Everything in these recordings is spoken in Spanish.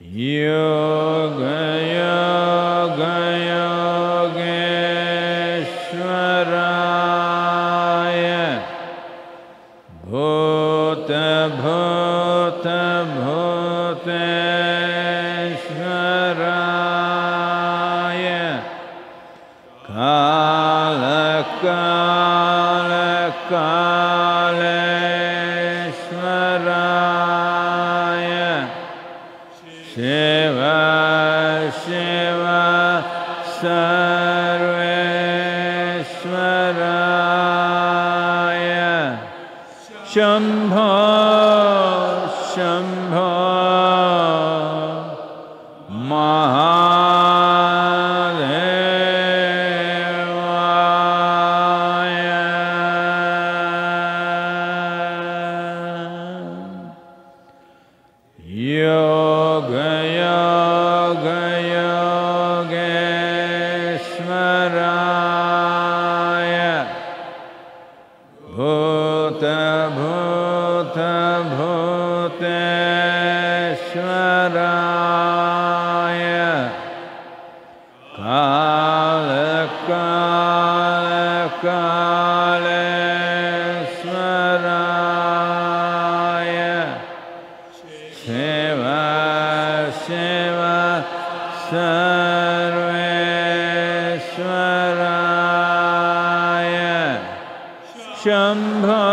You. सर्वेश्वराय शम्भ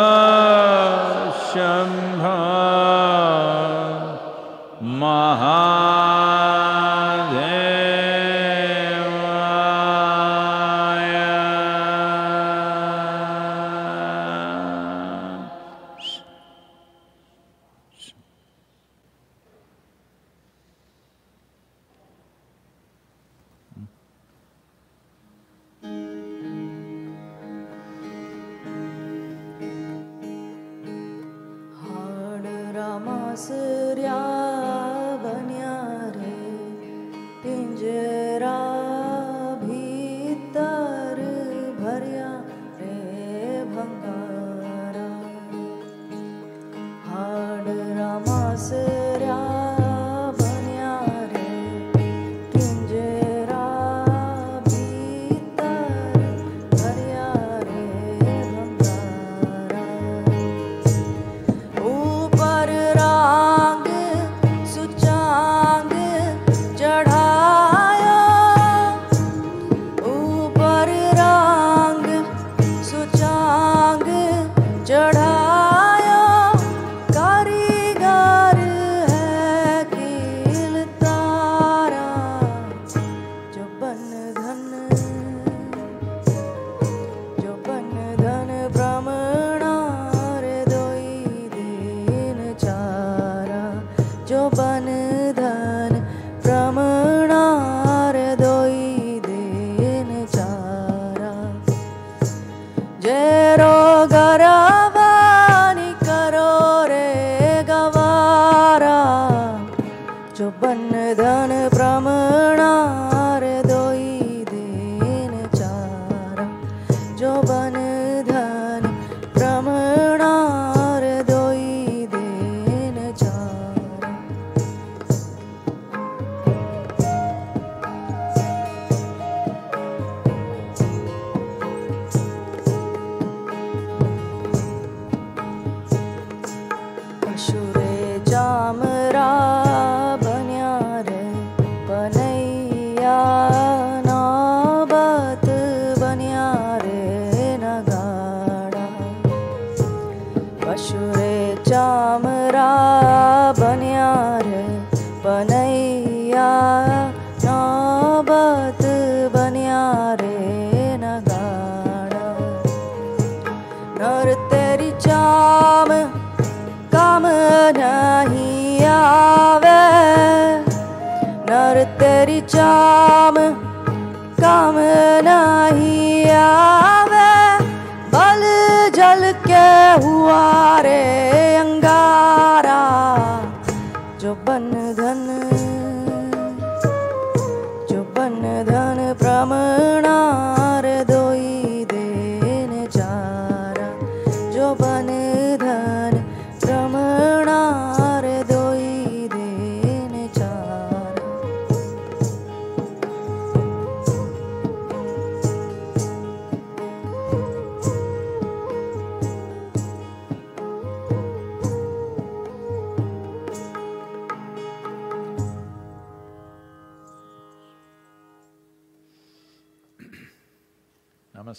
job.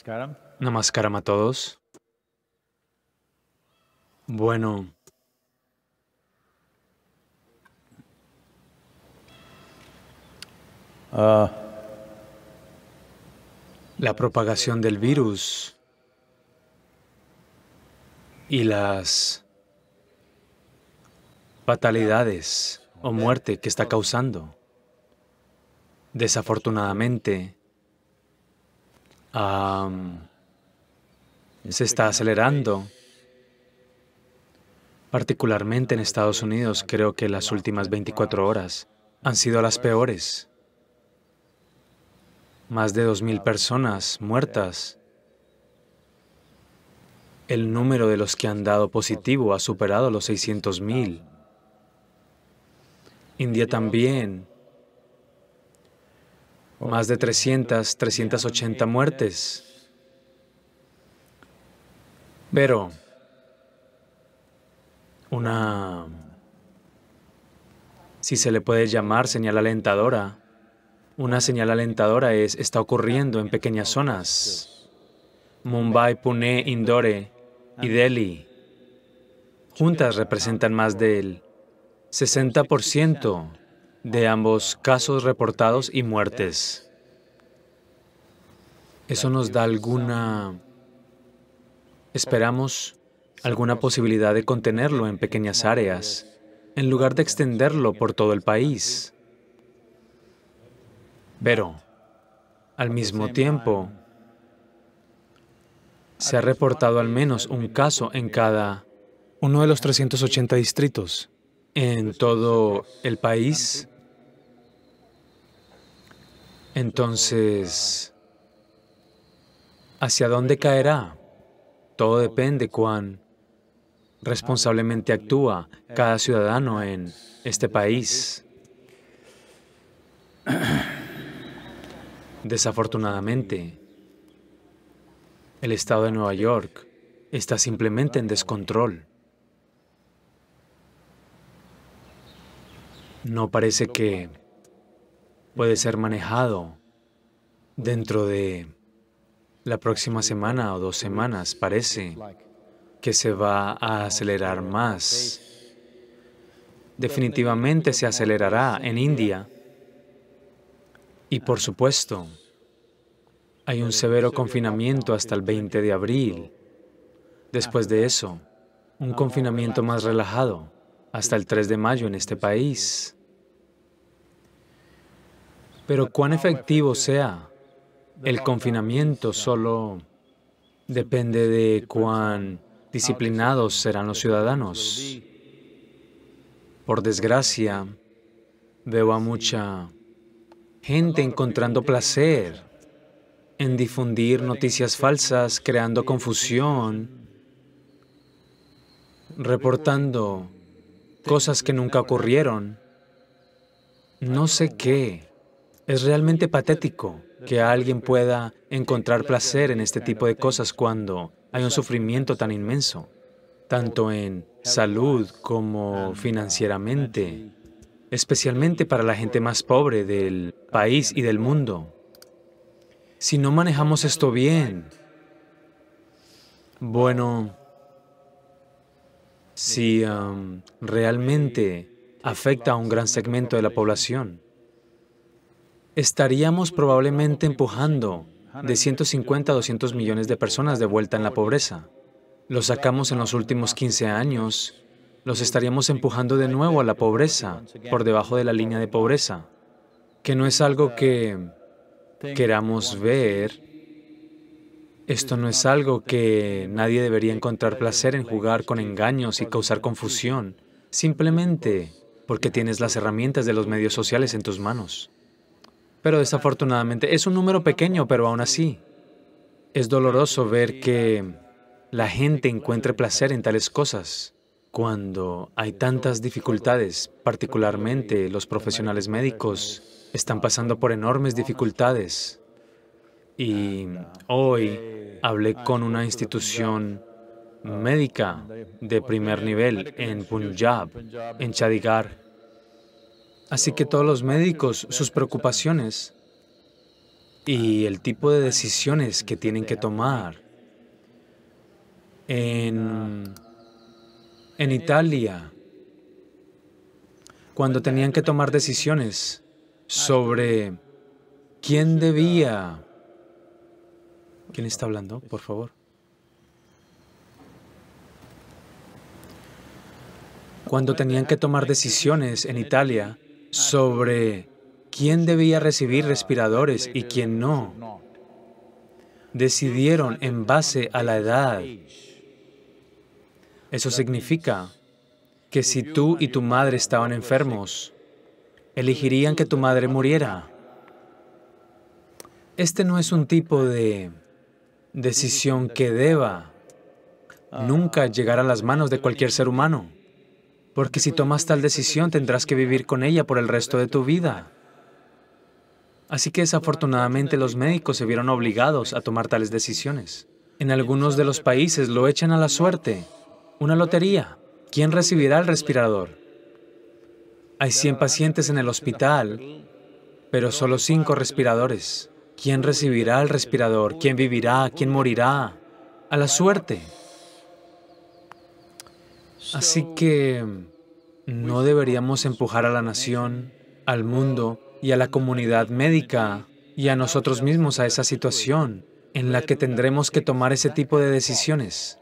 más Namaskaram a todos. Bueno. Ah. la propagación del virus y las fatalidades o muerte que está causando. Desafortunadamente, se está acelerando. Particularmente en Estados Unidos, creo que las últimas 24 horas han sido las peores. Más de 2.000 personas muertas. El número de los que han dado positivo ha superado los 600.000. India también más de 300, 380 muertes. Pero una, si se le puede llamar señal alentadora, una señal alentadora es, está ocurriendo en pequeñas zonas. Mumbai, Pune, Indore y Delhi juntas representan más del 60% de ambos casos reportados y muertes. Eso nos da alguna... Esperamos alguna posibilidad de contenerlo en pequeñas áreas, en lugar de extenderlo por todo el país. Pero, al mismo tiempo, se ha reportado al menos un caso en cada uno de los 380 distritos en todo el país entonces, ¿hacia dónde caerá? Todo depende cuán responsablemente actúa cada ciudadano en este país. Desafortunadamente, el estado de Nueva York está simplemente en descontrol. No parece que puede ser manejado dentro de la próxima semana o dos semanas. Parece que se va a acelerar más. Definitivamente se acelerará en India. Y por supuesto, hay un severo confinamiento hasta el 20 de abril. Después de eso, un confinamiento más relajado hasta el 3 de mayo en este país. Pero cuán efectivo sea el confinamiento solo depende de cuán disciplinados serán los ciudadanos. Por desgracia, veo a mucha gente encontrando placer en difundir noticias falsas, creando confusión, reportando cosas que nunca ocurrieron. No sé qué es realmente patético que alguien pueda encontrar placer en este tipo de cosas cuando hay un sufrimiento tan inmenso, tanto en salud como financieramente, especialmente para la gente más pobre del país y del mundo. Si no manejamos esto bien, bueno, si um, realmente afecta a un gran segmento de la población, estaríamos probablemente empujando de 150 a 200 millones de personas de vuelta en la pobreza. Los sacamos en los últimos 15 años, los estaríamos empujando de nuevo a la pobreza, por debajo de la línea de pobreza, que no es algo que queramos ver, esto no es algo que nadie debería encontrar placer en jugar con engaños y causar confusión, simplemente porque tienes las herramientas de los medios sociales en tus manos. Pero desafortunadamente es un número pequeño, pero aún así es doloroso ver que la gente encuentre placer en tales cosas cuando hay tantas dificultades, particularmente los profesionales médicos están pasando por enormes dificultades. Y hoy hablé con una institución médica de primer nivel en Punjab, en Chadigar, Así que todos los médicos, sus preocupaciones y el tipo de decisiones que tienen que tomar. En, en Italia, cuando tenían que tomar decisiones sobre quién debía... ¿Quién está hablando, por favor? Cuando tenían que tomar decisiones en Italia sobre quién debía recibir respiradores y quién no. Decidieron en base a la edad. Eso significa que si tú y tu madre estaban enfermos, elegirían que tu madre muriera. Este no es un tipo de decisión que deba nunca llegar a las manos de cualquier ser humano porque si tomas tal decisión tendrás que vivir con ella por el resto de tu vida. Así que desafortunadamente los médicos se vieron obligados a tomar tales decisiones. En algunos de los países lo echan a la suerte, una lotería. ¿Quién recibirá el respirador? Hay 100 pacientes en el hospital, pero solo 5 respiradores. ¿Quién recibirá el respirador? ¿Quién vivirá? ¿Quién morirá? A la suerte. Así que no deberíamos empujar a la nación, al mundo y a la comunidad médica y a nosotros mismos a esa situación en la que tendremos que tomar ese tipo de decisiones.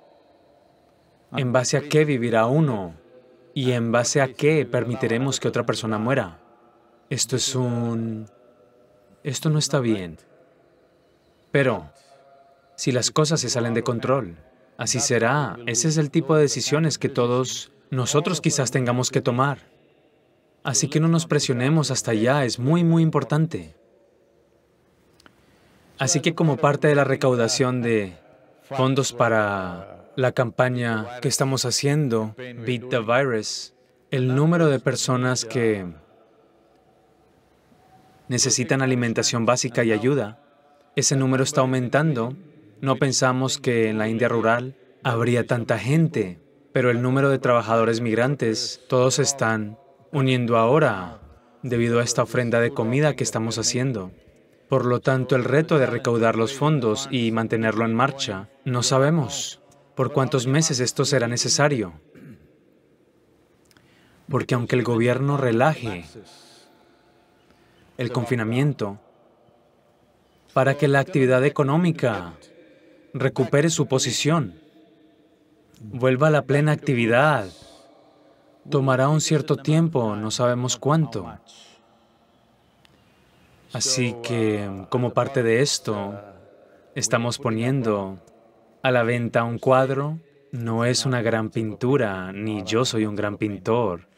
¿En base a qué vivirá uno? ¿Y en base a qué permitiremos que otra persona muera? Esto es un... Esto no está bien. Pero, si las cosas se salen de control, Así será. Ese es el tipo de decisiones que todos nosotros quizás pues, tengamos que tomar. Así que no nos presionemos hasta allá, es muy, muy importante. Así que como parte de la recaudación de fondos para la campaña que estamos haciendo, Beat the Virus, el número de personas que necesitan alimentación básica y ayuda, ese número está aumentando no pensamos que en la India rural habría tanta gente, pero el número de trabajadores migrantes, todos están uniendo ahora debido a esta ofrenda de comida que estamos haciendo. Por lo tanto, el reto de recaudar los fondos y mantenerlo en marcha, no sabemos por cuántos meses esto será necesario. Porque aunque el gobierno relaje el confinamiento para que la actividad económica recupere su posición, vuelva a la plena actividad. Tomará un cierto tiempo, no sabemos cuánto. Así que, como parte de esto, estamos poniendo a la venta un cuadro. No es una gran pintura, ni yo soy un gran pintor.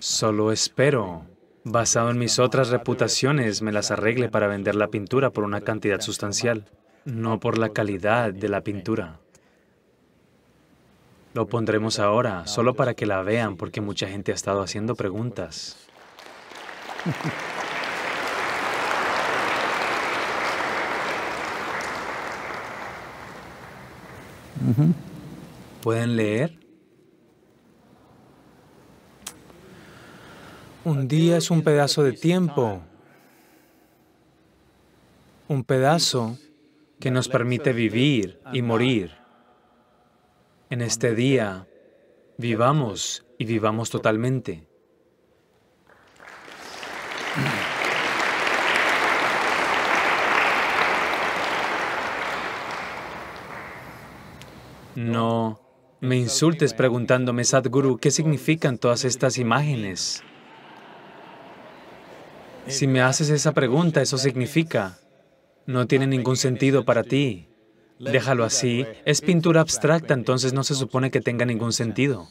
Solo espero basado en mis otras reputaciones, me las arregle para vender la pintura por una cantidad sustancial, no por la calidad de la pintura. Lo pondremos ahora, solo para que la vean, porque mucha gente ha estado haciendo preguntas. ¿Pueden leer? Un día es un pedazo de tiempo, un pedazo que nos permite vivir y morir. En este día, vivamos y vivamos totalmente. No me insultes preguntándome, Sadhguru, ¿qué significan todas estas imágenes? Si me haces esa pregunta, eso significa, no tiene ningún sentido para ti. Déjalo así. Es pintura abstracta, entonces no se supone que tenga ningún sentido.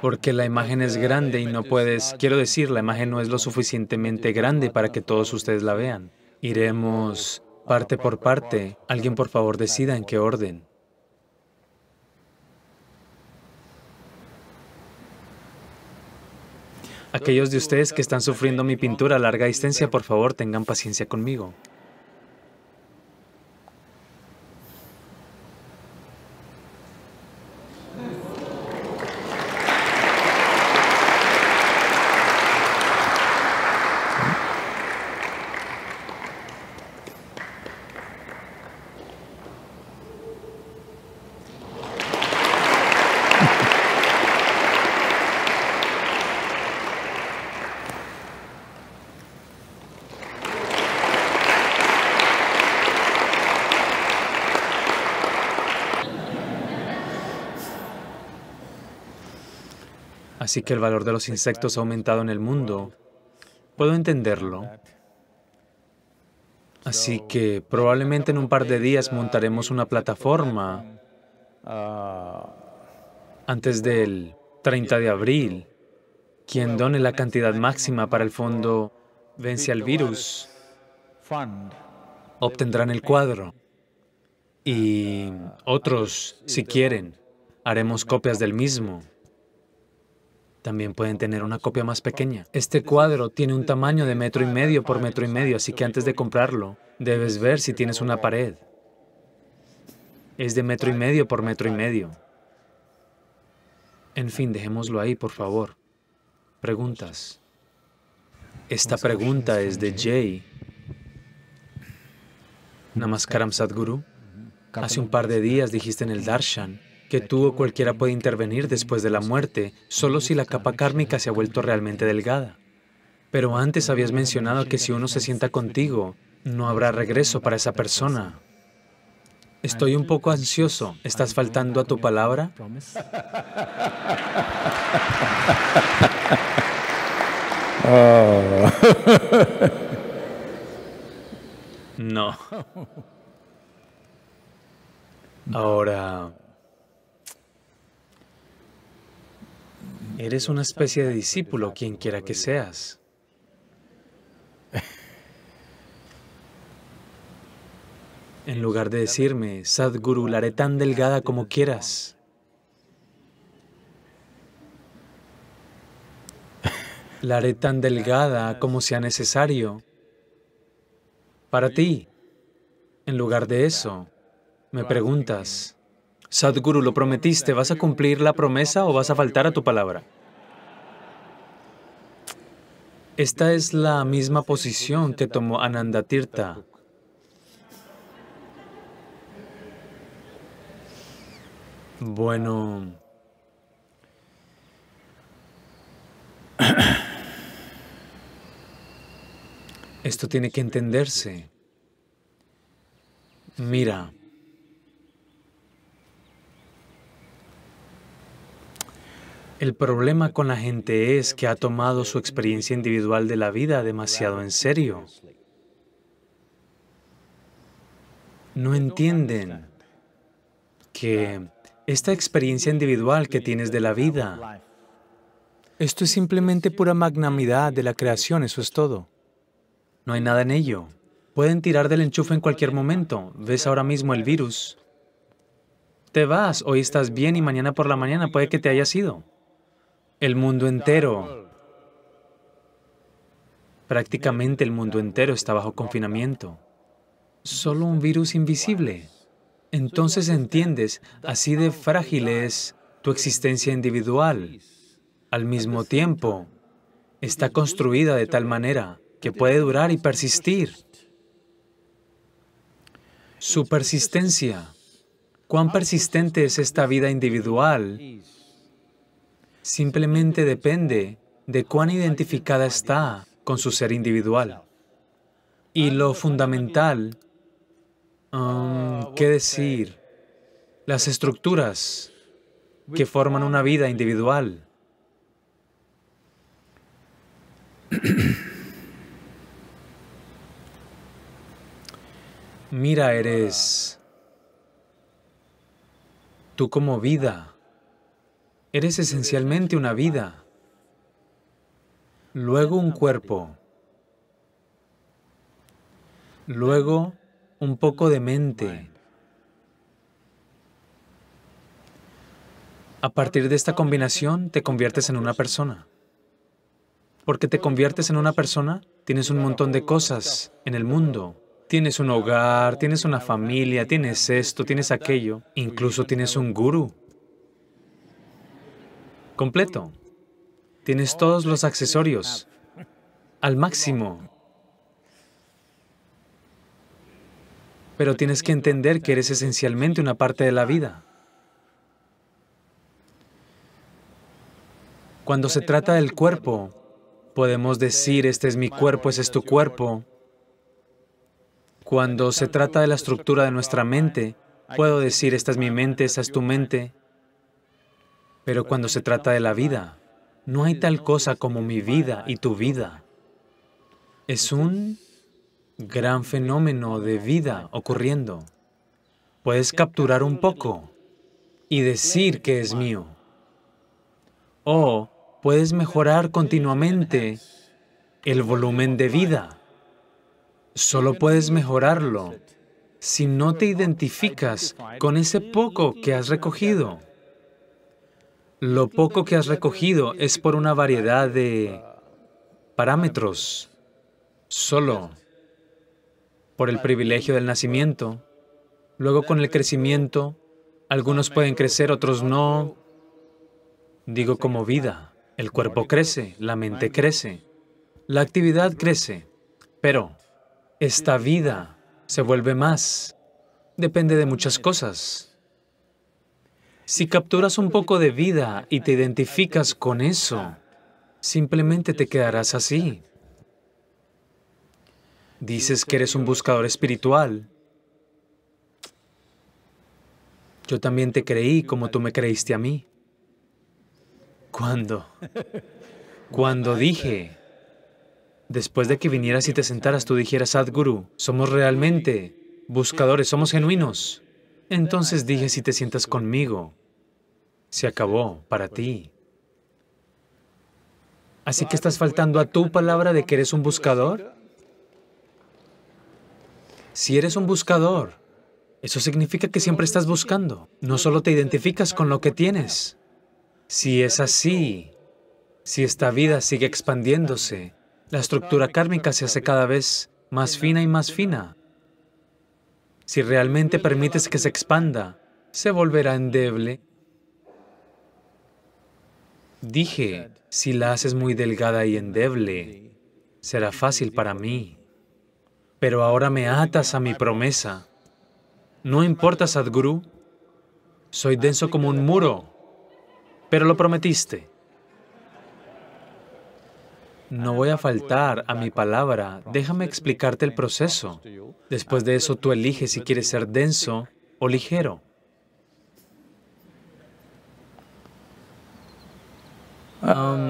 Porque la imagen es grande y no puedes... Quiero decir, la imagen no es lo suficientemente grande para que todos ustedes la vean. Iremos parte por parte. Alguien por favor decida en qué orden. Aquellos de ustedes que están sufriendo mi pintura a larga distancia, por favor, tengan paciencia conmigo. Así que el valor de los insectos ha aumentado en el mundo. Puedo entenderlo. Así que probablemente en un par de días montaremos una plataforma antes del 30 de abril. Quien done la cantidad máxima para el fondo vence al virus obtendrán el cuadro. Y otros, si quieren, haremos copias del mismo. También pueden tener una copia más pequeña. Este cuadro tiene un tamaño de metro y medio por metro y medio, así que antes de comprarlo, debes ver si tienes una pared. Es de metro y medio por metro y medio. En fin, dejémoslo ahí, por favor. Preguntas. Esta pregunta es de Jay. Namaskaram Sadhguru. Hace un par de días dijiste en el Darshan que tú o cualquiera puede intervenir después de la muerte, solo si la capa kármica se ha vuelto realmente delgada. Pero antes habías mencionado que si uno se sienta contigo, no habrá regreso para esa persona. Estoy un poco ansioso. ¿Estás faltando a tu palabra? No. Ahora, Eres una especie de discípulo, quien quiera que seas. En lugar de decirme, Sadhguru, la haré tan delgada como quieras. La haré tan delgada como sea necesario para ti. En lugar de eso, me preguntas, Sadhguru, lo prometiste, ¿vas a cumplir la promesa o vas a faltar a tu palabra? Esta es la misma posición que tomó Anandatirtha. Bueno... Esto tiene que entenderse. Mira, El problema con la gente es que ha tomado su experiencia individual de la vida demasiado en serio. No entienden que esta experiencia individual que tienes de la vida, esto es simplemente pura magnanimidad de la creación, eso es todo. No hay nada en ello. Pueden tirar del enchufe en cualquier momento. Ves ahora mismo el virus. Te vas, hoy estás bien y mañana por la mañana puede que te haya sido. El mundo entero, prácticamente el mundo entero está bajo confinamiento. Solo un virus invisible. Entonces entiendes, así de frágil es tu existencia individual. Al mismo tiempo, está construida de tal manera que puede durar y persistir. Su persistencia, cuán persistente es esta vida individual, Simplemente depende de cuán identificada está con su ser individual. Y lo fundamental, um, ¿qué decir? Las estructuras que forman una vida individual. Mira, eres tú como vida. Eres esencialmente una vida, luego un cuerpo, luego un poco de mente. A partir de esta combinación te conviertes en una persona. Porque te conviertes en una persona, tienes un montón de cosas en el mundo. Tienes un hogar, tienes una familia, tienes esto, tienes aquello, incluso tienes un gurú completo. Tienes todos los accesorios al máximo. Pero tienes que entender que eres esencialmente una parte de la vida. Cuando se trata del cuerpo, podemos decir, este es mi cuerpo, ese es tu cuerpo. Cuando se trata de la estructura de nuestra mente, puedo decir, esta es mi mente, esa es tu mente. Pero cuando se trata de la vida, no hay tal cosa como mi vida y tu vida. Es un gran fenómeno de vida ocurriendo. Puedes capturar un poco y decir que es mío. O puedes mejorar continuamente el volumen de vida. Solo puedes mejorarlo si no te identificas con ese poco que has recogido. Lo poco que has recogido es por una variedad de parámetros, solo por el privilegio del nacimiento. Luego con el crecimiento, algunos pueden crecer, otros no. Digo como vida, el cuerpo crece, la mente crece, la actividad crece, pero esta vida se vuelve más. Depende de muchas cosas. Si capturas un poco de vida y te identificas con eso, simplemente te quedarás así. Dices que eres un buscador espiritual. Yo también te creí como tú me creíste a mí. ¿Cuándo? Cuando dije, después de que vinieras y te sentaras, tú dijeras, Sadhguru, somos realmente buscadores, somos genuinos. Entonces dije, si te sientas conmigo, se acabó para ti. Así que estás faltando a tu palabra de que eres un buscador. Si eres un buscador, eso significa que siempre estás buscando. No solo te identificas con lo que tienes. Si es así, si esta vida sigue expandiéndose, la estructura kármica se hace cada vez más fina y más fina. Si realmente permites que se expanda, se volverá endeble Dije, si la haces muy delgada y endeble, será fácil para mí. Pero ahora me atas a mi promesa. No importa, Sadhguru, soy denso como un muro, pero lo prometiste. No voy a faltar a mi palabra. Déjame explicarte el proceso. Después de eso tú eliges si quieres ser denso o ligero.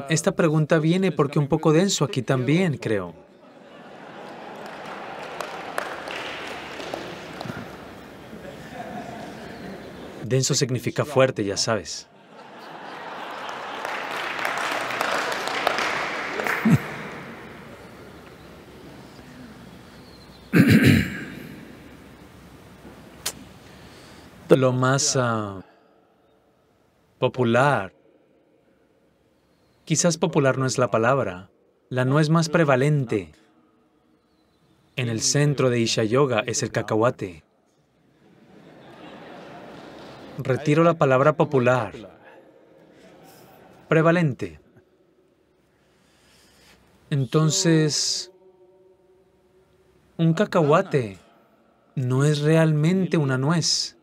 esta pregunta viene porque un poco denso aquí también, creo. Denso significa fuerte, ya sabes. Lo más ah, popular Quizás popular no es la palabra, la nuez más prevalente en el centro de Isha Yoga es el cacahuate. Retiro la palabra popular, prevalente. Entonces, un cacahuate no es realmente una nuez.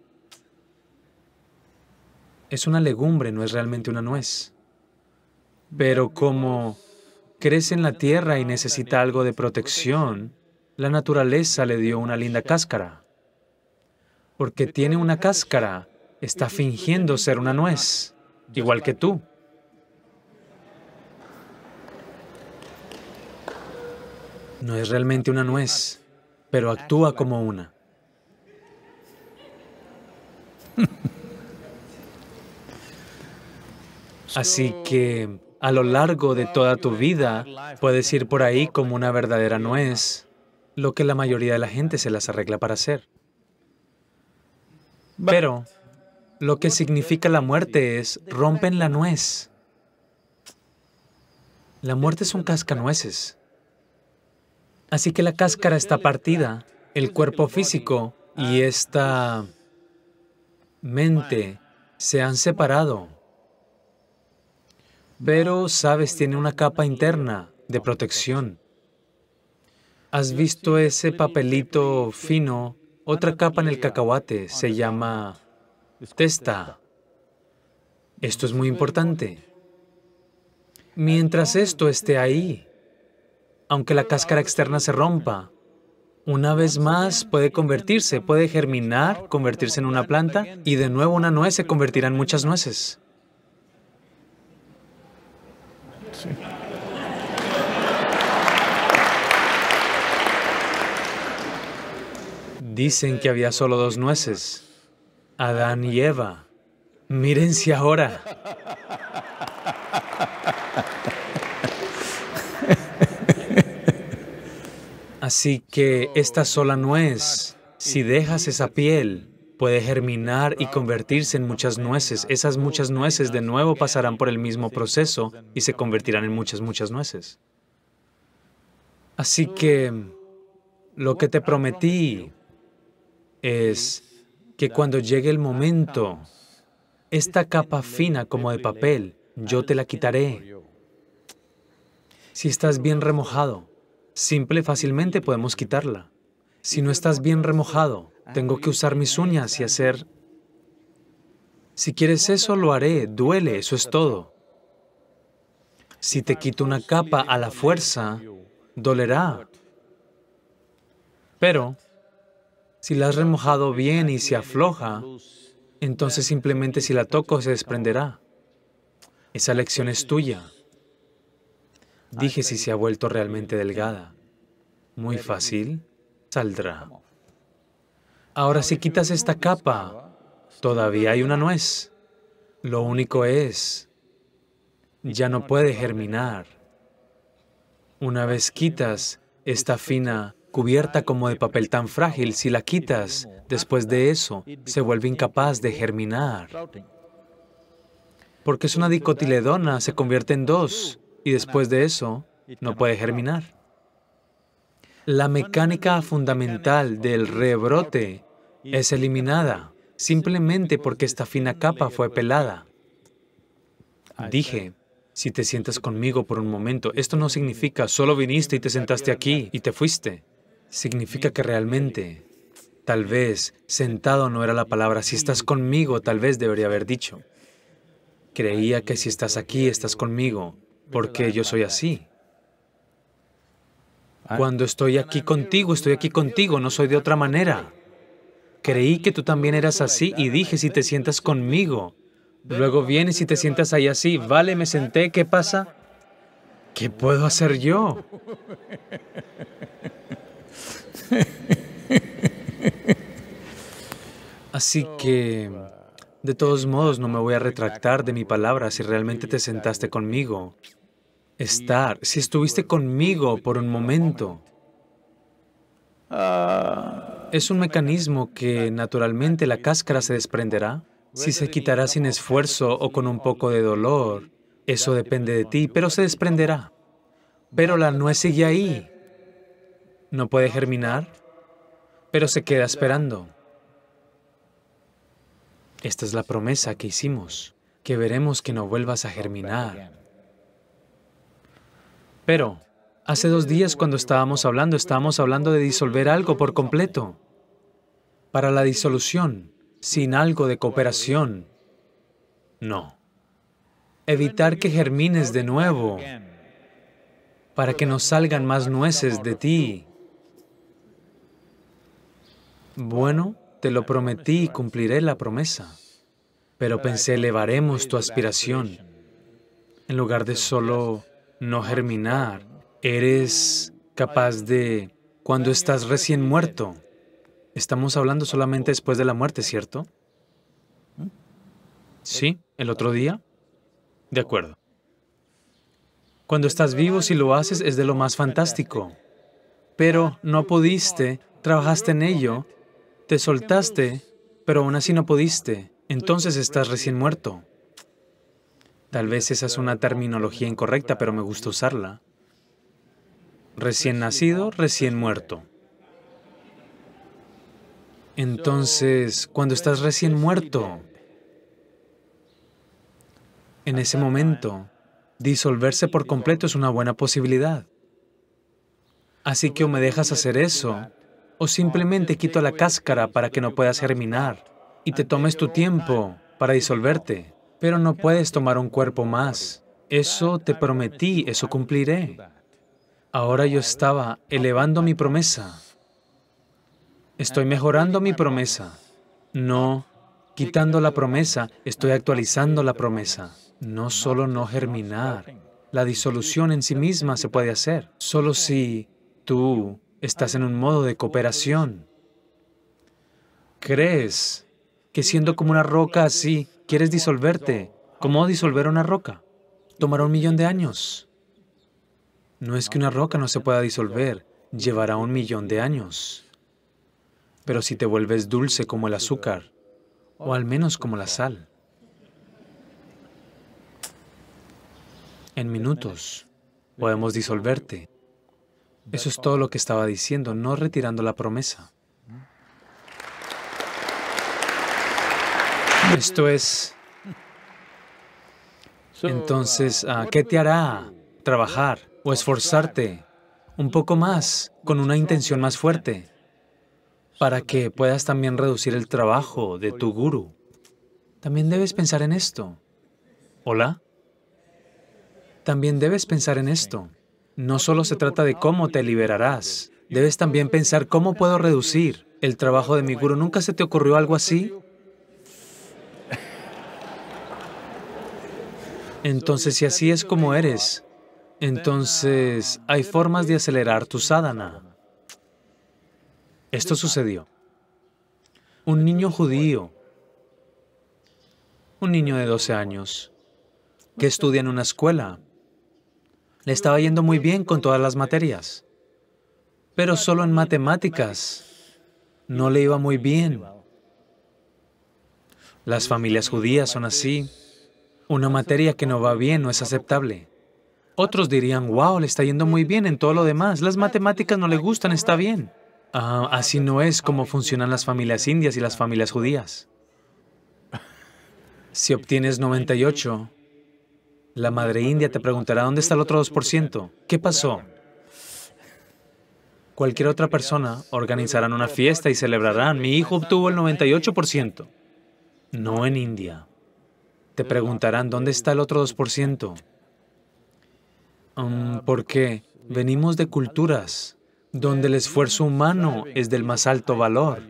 Es una legumbre, no es realmente una nuez. Pero como crece en la tierra y necesita algo de protección, la naturaleza le dio una linda cáscara. Porque tiene una cáscara, está fingiendo ser una nuez, igual que tú. No es realmente una nuez, pero actúa como una. Así que a lo largo de toda tu vida puedes ir por ahí como una verdadera nuez, lo que la mayoría de la gente se las arregla para hacer. Pero lo que significa la muerte es rompen la nuez. La muerte es un cascanueces. Así que la cáscara está partida, el cuerpo físico y esta mente se han separado. Pero, sabes, tiene una capa interna de protección. ¿Has visto ese papelito fino? Otra capa en el cacahuate se llama testa. Esto es muy importante. Mientras esto esté ahí, aunque la cáscara externa se rompa, una vez más puede convertirse, puede germinar, convertirse en una planta y de nuevo una nuez se convertirá en muchas nueces. Dicen que había solo dos nueces, Adán y Eva. Mírense ahora. Así que esta sola nuez, si dejas esa piel, puede germinar y convertirse en muchas nueces. Esas muchas nueces de nuevo pasarán por el mismo proceso y se convertirán en muchas, muchas nueces. Así que lo que te prometí es que cuando llegue el momento, esta capa fina como de papel, yo te la quitaré. Si estás bien remojado, simple fácilmente podemos quitarla. Si no estás bien remojado, tengo que usar mis uñas y hacer... Si quieres eso, lo haré. Duele, eso es todo. Si te quito una capa a la fuerza, dolerá. Pero si la has remojado bien y se afloja, entonces simplemente si la toco se desprenderá. Esa lección es tuya. Dije si se ha vuelto realmente delgada. Muy fácil, saldrá. Ahora si quitas esta capa, todavía hay una nuez. Lo único es, ya no puede germinar. Una vez quitas esta fina cubierta como de papel tan frágil, si la quitas, después de eso, se vuelve incapaz de germinar. Porque es una dicotiledona, se convierte en dos, y después de eso, no puede germinar la mecánica fundamental del rebrote es eliminada simplemente porque esta fina capa fue pelada. Dije, si te sientas conmigo por un momento, esto no significa solo viniste y te sentaste aquí y te fuiste. Significa que realmente, tal vez, sentado no era la palabra, si estás conmigo, tal vez debería haber dicho. Creía que si estás aquí, estás conmigo, porque yo soy así. Ah. Cuando estoy aquí contigo, estoy aquí contigo, no soy de otra manera. Creí que tú también eras así y dije, si te sientas conmigo. Luego vienes y te sientas ahí así. Vale, me senté, ¿qué pasa? ¿Qué puedo hacer yo? Así que, de todos modos, no me voy a retractar de mi palabra si realmente te sentaste conmigo estar, si estuviste conmigo por un momento. Es un mecanismo que naturalmente la cáscara se desprenderá. Si se quitará sin esfuerzo o con un poco de dolor, eso depende de ti, pero se desprenderá. Pero la nuez sigue ahí. No puede germinar, pero se queda esperando. Esta es la promesa que hicimos, que veremos que no vuelvas a germinar. Pero hace dos días cuando estábamos hablando, estábamos hablando de disolver algo por completo. Para la disolución, sin algo de cooperación, no. Evitar que germines de nuevo para que no salgan más nueces de ti. Bueno, te lo prometí y cumpliré la promesa. Pero pensé, elevaremos tu aspiración en lugar de solo no germinar. Eres capaz de... cuando estás recién muerto. Estamos hablando solamente después de la muerte, ¿cierto? Sí, el otro día. De acuerdo. Cuando estás vivo, si lo haces, es de lo más fantástico. Pero no pudiste, trabajaste en ello, te soltaste, pero aún así no pudiste. Entonces estás recién muerto. Tal vez esa es una terminología incorrecta, pero me gusta usarla. Recién nacido, recién muerto. Entonces, cuando estás recién muerto, en ese momento, disolverse por completo es una buena posibilidad. Así que o me dejas hacer eso, o simplemente quito la cáscara para que no puedas germinar y te tomes tu tiempo para disolverte pero no puedes tomar un cuerpo más. Eso te prometí, eso cumpliré. Ahora yo estaba elevando mi promesa. Estoy mejorando mi promesa. No quitando la promesa, estoy actualizando la promesa. No solo no germinar. La disolución en sí misma se puede hacer, solo si tú estás en un modo de cooperación. Crees que siendo como una roca así, quieres disolverte. ¿Cómo disolver una roca? Tomará un millón de años. No es que una roca no se pueda disolver, llevará un millón de años. Pero si te vuelves dulce como el azúcar, o al menos como la sal, en minutos podemos disolverte. Eso es todo lo que estaba diciendo, no retirando la promesa. Esto es... Entonces, ah, ¿qué te hará trabajar o esforzarte un poco más, con una intención más fuerte, para que puedas también reducir el trabajo de tu guru? También debes pensar en esto. ¿Hola? También debes pensar en esto. No solo se trata de cómo te liberarás, debes también pensar cómo puedo reducir el trabajo de mi guru. ¿Nunca se te ocurrió algo así? Entonces, si así es como eres, entonces hay formas de acelerar tu sadhana. Esto sucedió. Un niño judío, un niño de 12 años, que estudia en una escuela, le estaba yendo muy bien con todas las materias, pero solo en matemáticas no le iba muy bien. Las familias judías son así. Una materia que no va bien no es aceptable. Otros dirían, wow, le está yendo muy bien en todo lo demás, las matemáticas no le gustan, está bien. Ah, así no es como funcionan las familias indias y las familias judías. Si obtienes 98, la madre india te preguntará dónde está el otro 2%. ¿Qué pasó? Cualquier otra persona organizarán una fiesta y celebrarán. Mi hijo obtuvo el 98%. No en India. Te preguntarán, ¿dónde está el otro 2%? Mm, porque venimos de culturas donde el esfuerzo humano es del más alto valor.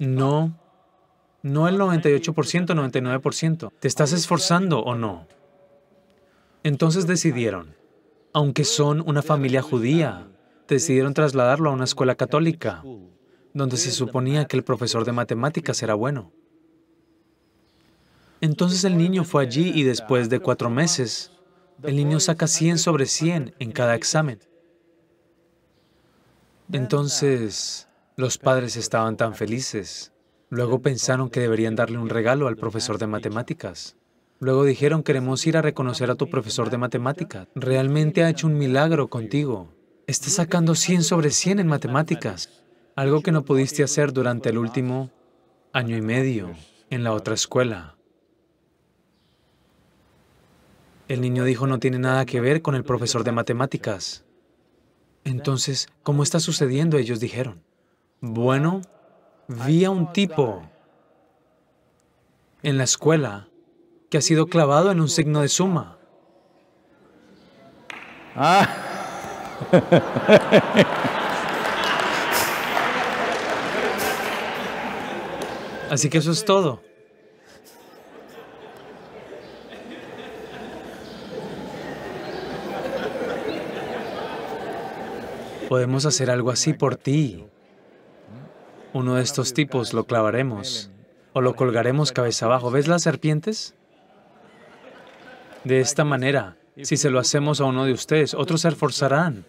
No, no el 98%, 99%. ¿Te estás esforzando o no? Entonces decidieron, aunque son una familia judía, decidieron trasladarlo a una escuela católica, donde se suponía que el profesor de matemáticas era bueno. Entonces el niño fue allí y después de cuatro meses, el niño saca 100 sobre 100 en cada examen. Entonces, los padres estaban tan felices. Luego pensaron que deberían darle un regalo al profesor de matemáticas. Luego dijeron, queremos ir a reconocer a tu profesor de matemáticas. Realmente ha hecho un milagro contigo. Estás sacando 100 sobre 100 en matemáticas, algo que no pudiste hacer durante el último año y medio en la otra escuela. El niño dijo no tiene nada que ver con el profesor de matemáticas. Entonces, ¿cómo está sucediendo? Ellos dijeron. Bueno, vi a un tipo en la escuela que ha sido clavado en un signo de suma. Ah. Así que eso es todo. Podemos hacer algo así por ti. Uno de estos tipos lo clavaremos o lo colgaremos cabeza abajo. ¿Ves las serpientes? De esta manera, si se lo hacemos a uno de ustedes, otros se esforzarán.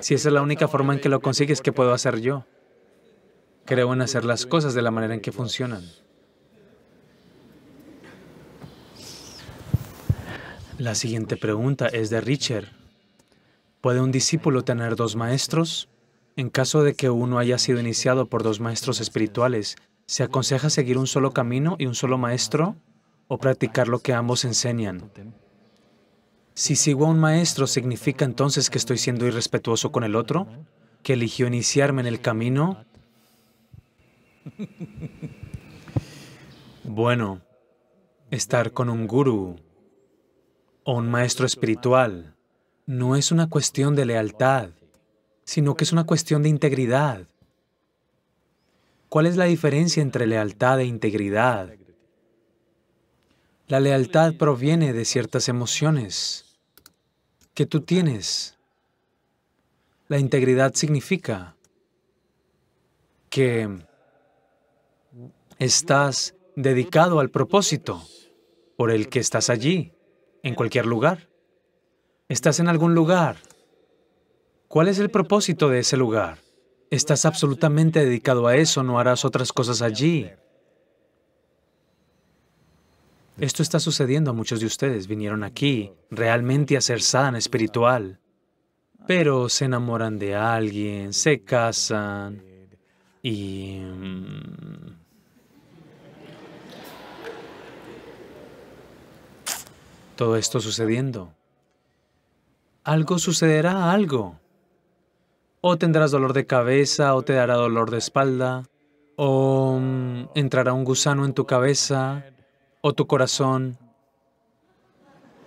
Si esa es la única forma en que lo consigues que puedo hacer yo. Creo en hacer las cosas de la manera en que funcionan. La siguiente pregunta es de Richard. ¿Puede un discípulo tener dos maestros? En caso de que uno haya sido iniciado por dos maestros espirituales, ¿se aconseja seguir un solo camino y un solo maestro o practicar lo que ambos enseñan? Si sigo a un maestro, ¿significa entonces que estoy siendo irrespetuoso con el otro? ¿Que eligió iniciarme en el camino? Bueno, estar con un guru o un maestro espiritual. No es una cuestión de lealtad, sino que es una cuestión de integridad. ¿Cuál es la diferencia entre lealtad e integridad? La lealtad proviene de ciertas emociones que tú tienes. La integridad significa que estás dedicado al propósito por el que estás allí en cualquier lugar. Estás en algún lugar. ¿Cuál es el propósito de ese lugar? Estás absolutamente dedicado a eso, no harás otras cosas allí. Esto está sucediendo a muchos de ustedes. Vinieron aquí realmente a ser san espiritual. Pero se enamoran de alguien, se casan y... Mm, todo esto sucediendo? Algo sucederá, algo. O tendrás dolor de cabeza, o te dará dolor de espalda, o mm, entrará un gusano en tu cabeza, o tu corazón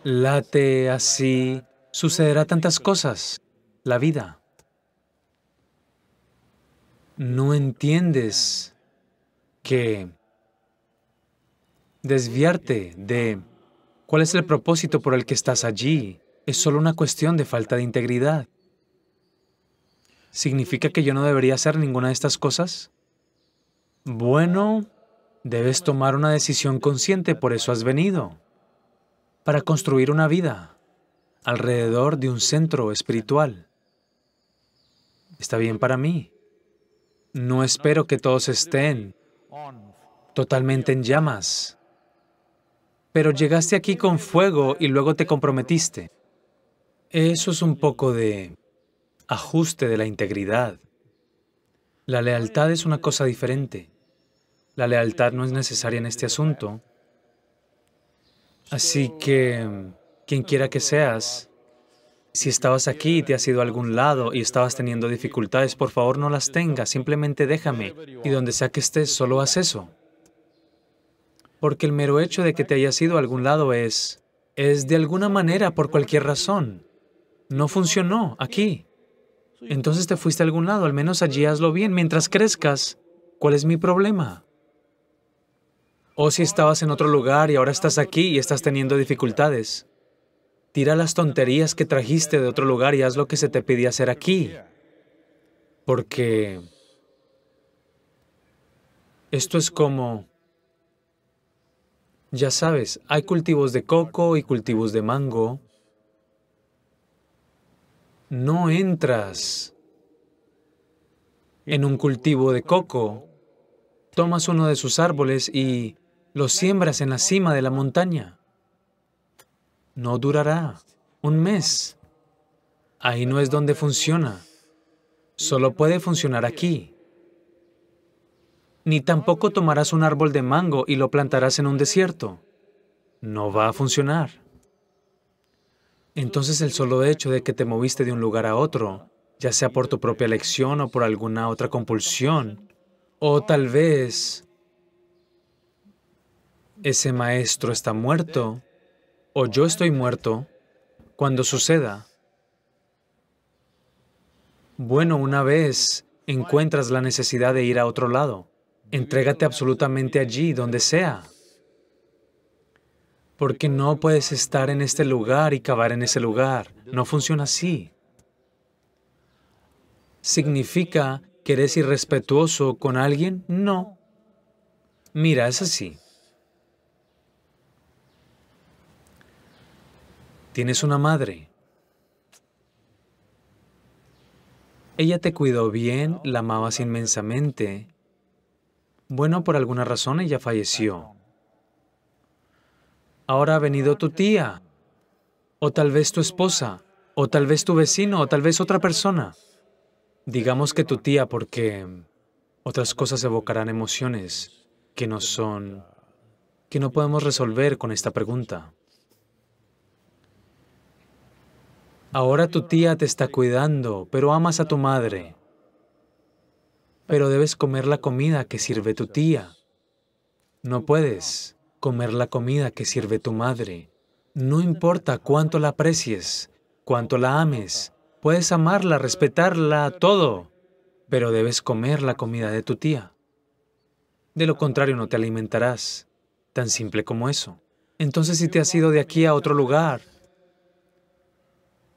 late así. Sucederá tantas cosas. La vida. No entiendes que desviarte de ¿Cuál es el propósito por el que estás allí? Es solo una cuestión de falta de integridad. ¿Significa que yo no debería hacer ninguna de estas cosas? Bueno, debes tomar una decisión consciente, por eso has venido, para construir una vida alrededor de un centro espiritual. Está bien para mí. No espero que todos estén totalmente en llamas pero llegaste aquí con fuego y luego te comprometiste. Eso es un poco de ajuste de la integridad. La lealtad es una cosa diferente. La lealtad no es necesaria en este asunto. Así que, quien quiera que seas, si estabas aquí y te has ido a algún lado y estabas teniendo dificultades, por favor no las tengas, simplemente déjame. Y donde sea que estés, solo haz eso porque el mero hecho de que te hayas ido a algún lado es, es de alguna manera, por cualquier razón. No funcionó aquí. Entonces te fuiste a algún lado, al menos allí hazlo bien. Mientras crezcas, ¿cuál es mi problema? O si estabas en otro lugar y ahora estás aquí y estás teniendo dificultades. Tira las tonterías que trajiste de otro lugar y haz lo que se te pide hacer aquí. Porque esto es como ya sabes, hay cultivos de coco y cultivos de mango. No entras en un cultivo de coco, tomas uno de sus árboles y lo siembras en la cima de la montaña. No durará un mes. Ahí no es donde funciona. Solo puede funcionar aquí. Ni tampoco tomarás un árbol de mango y lo plantarás en un desierto. No va a funcionar. Entonces el solo hecho de que te moviste de un lugar a otro, ya sea por tu propia elección o por alguna otra compulsión, o tal vez ese maestro está muerto, o yo estoy muerto, cuando suceda. Bueno, una vez encuentras la necesidad de ir a otro lado. Entrégate absolutamente allí, donde sea. Porque no puedes estar en este lugar y cavar en ese lugar. No funciona así. ¿Significa que eres irrespetuoso con alguien? No. Mira, es así. Tienes una madre. Ella te cuidó bien, la amabas inmensamente, bueno, por alguna razón ella falleció. Ahora ha venido tu tía, o tal vez tu esposa, o tal vez tu vecino, o tal vez otra persona. Digamos que tu tía porque otras cosas evocarán emociones que no son, que no podemos resolver con esta pregunta. Ahora tu tía te está cuidando, pero amas a tu madre pero debes comer la comida que sirve tu tía. No puedes comer la comida que sirve tu madre. No importa cuánto la aprecies, cuánto la ames, puedes amarla, respetarla, todo, pero debes comer la comida de tu tía. De lo contrario, no te alimentarás. Tan simple como eso. Entonces, si te has ido de aquí a otro lugar,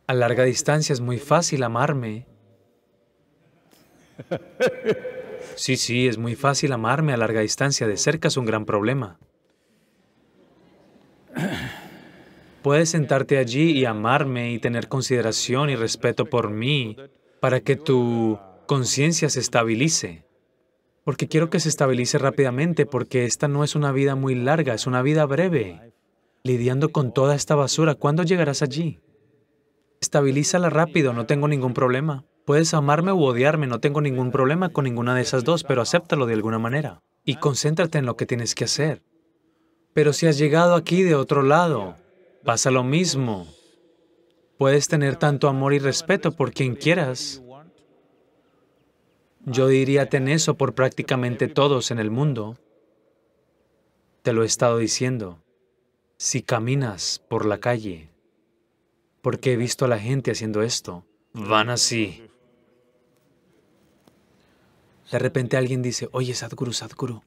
a larga distancia es muy fácil amarme Sí, sí, es muy fácil amarme a larga distancia. De cerca es un gran problema. Puedes sentarte allí y amarme y tener consideración y respeto por mí para que tu conciencia se estabilice. Porque quiero que se estabilice rápidamente, porque esta no es una vida muy larga, es una vida breve. Lidiando con toda esta basura, ¿cuándo llegarás allí? Estabilízala rápido, no tengo ningún problema. Puedes amarme o odiarme, no tengo ningún problema con ninguna de esas dos, pero acéptalo de alguna manera y concéntrate en lo que tienes que hacer. Pero si has llegado aquí de otro lado, pasa lo mismo. Puedes tener tanto amor y respeto por quien quieras. Yo diría ten eso por prácticamente todos en el mundo. Te lo he estado diciendo. Si caminas por la calle, porque he visto a la gente haciendo esto, van así. De repente alguien dice, oye, Sadhguru, Sadhguru.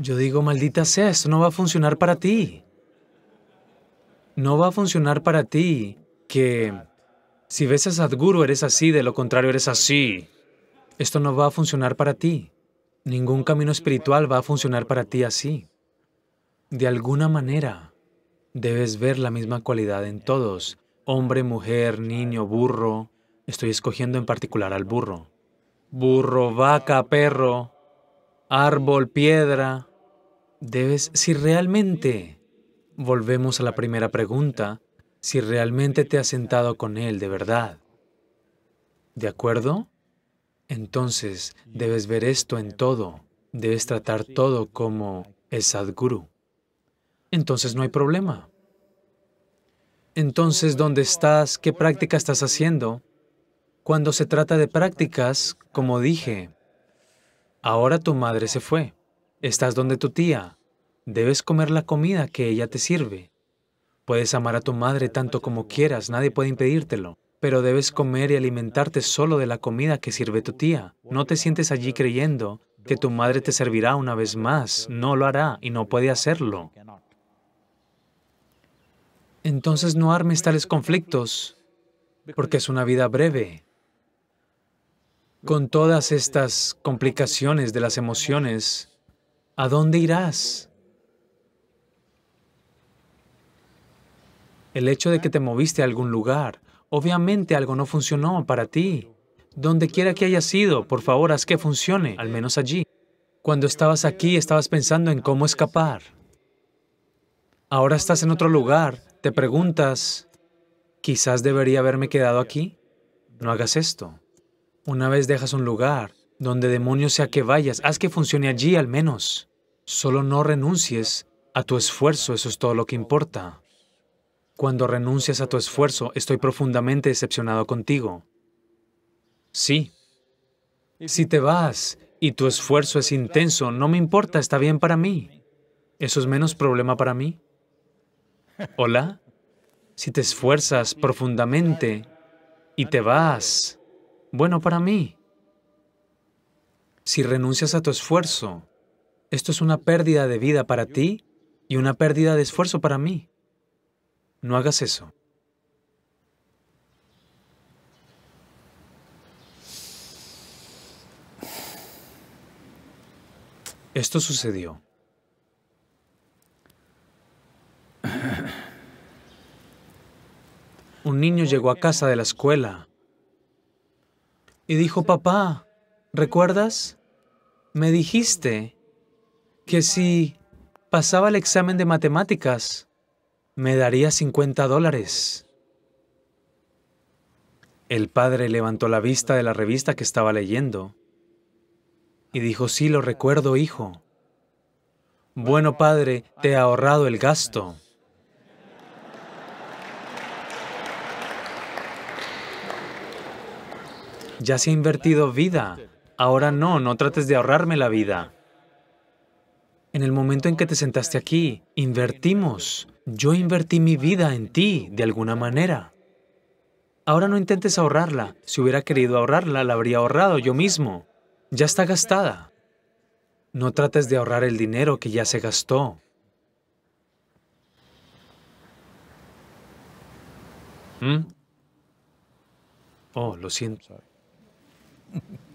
Yo digo, maldita sea, esto no va a funcionar para ti. No va a funcionar para ti que si ves a Sadhguru eres así, de lo contrario eres así. Esto no va a funcionar para ti. Ningún camino espiritual va a funcionar para ti así. De alguna manera, debes ver la misma cualidad en todos hombre, mujer, niño, burro. Estoy escogiendo en particular al burro. Burro, vaca, perro, árbol, piedra. Debes, si realmente, volvemos a la primera pregunta, si realmente te has sentado con él de verdad. ¿De acuerdo? Entonces debes ver esto en todo, debes tratar todo como el Sadguru. Entonces no hay problema. Entonces, ¿dónde estás? ¿Qué práctica estás haciendo? Cuando se trata de prácticas, como dije, ahora tu madre se fue. Estás donde tu tía. Debes comer la comida que ella te sirve. Puedes amar a tu madre tanto como quieras, nadie puede impedírtelo. Pero debes comer y alimentarte solo de la comida que sirve tu tía. No te sientes allí creyendo que tu madre te servirá una vez más. No lo hará y no puede hacerlo. Entonces no armes tales conflictos, porque es una vida breve. Con todas estas complicaciones de las emociones, ¿a dónde irás? El hecho de que te moviste a algún lugar, obviamente algo no funcionó para ti. Donde quiera que hayas ido, por favor, haz que funcione, al menos allí. Cuando estabas aquí, estabas pensando en cómo escapar. Ahora estás en otro lugar, te preguntas, quizás debería haberme quedado aquí. No hagas esto. Una vez dejas un lugar, donde demonios sea que vayas, haz que funcione allí al menos. Solo no renuncies a tu esfuerzo, eso es todo lo que importa. Cuando renuncias a tu esfuerzo, estoy profundamente decepcionado contigo. Sí. Si te vas y tu esfuerzo es intenso, no me importa, está bien para mí. Eso es menos problema para mí. Hola. Si te esfuerzas profundamente y te vas, bueno para mí. Si renuncias a tu esfuerzo, esto es una pérdida de vida para ti y una pérdida de esfuerzo para mí. No hagas eso. Esto sucedió. Un niño llegó a casa de la escuela y dijo, papá, ¿recuerdas? Me dijiste que si pasaba el examen de matemáticas, me daría 50 dólares. El padre levantó la vista de la revista que estaba leyendo y dijo, sí, lo recuerdo, hijo. Bueno, padre, te he ahorrado el gasto. Ya se ha invertido vida. Ahora no, no trates de ahorrarme la vida. En el momento en que te sentaste aquí, invertimos. Yo invertí mi vida en ti, de alguna manera. Ahora no intentes ahorrarla. Si hubiera querido ahorrarla, la habría ahorrado yo mismo. Ya está gastada. No trates de ahorrar el dinero que ya se gastó. ¿Mm? Oh, lo siento. Mm-hmm.